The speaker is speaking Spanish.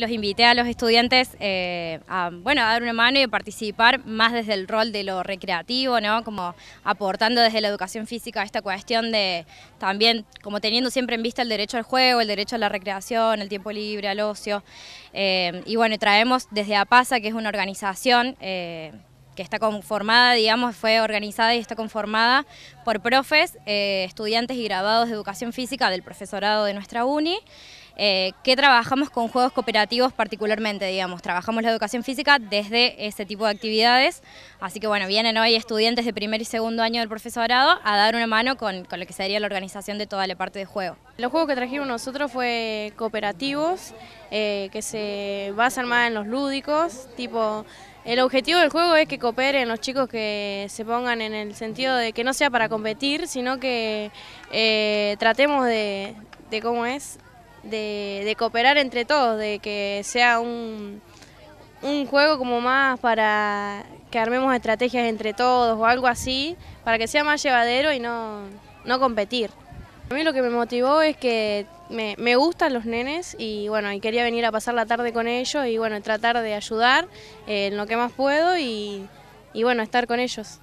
Los invité a los estudiantes eh, a, bueno, dar una mano y a participar más desde el rol de lo recreativo, ¿no? como aportando desde la educación física a esta cuestión de también como teniendo siempre en vista el derecho al juego, el derecho a la recreación, el tiempo libre, al ocio. Eh, y bueno, traemos desde APASA, que es una organización eh, que está conformada, digamos, fue organizada y está conformada por profes, estudiantes y graduados de educación física del profesorado de nuestra uni, eh, que trabajamos con juegos cooperativos particularmente, digamos, trabajamos la educación física desde ese tipo de actividades, así que bueno, vienen hoy estudiantes de primer y segundo año del profesorado a dar una mano con, lo que sería la organización de toda la parte de juego. Los juegos que trajimos nosotros fue cooperativos, eh, que se basan más en los lúdicos, tipo... El objetivo del juego es que cooperen los chicos que se pongan en el sentido de que no sea para competir, sino que eh, tratemos de, de cómo es de, cooperar entre todos, de que sea un, juego como más para que armemos estrategias entre todos o algo así, para que sea más llevadero y no, no competir. A mí lo que me motivó es que me, gustan los nenes y bueno, y quería venir a pasar la tarde con ellos y bueno, tratar de ayudar eh, en lo que más puedo y, y bueno, estar con ellos.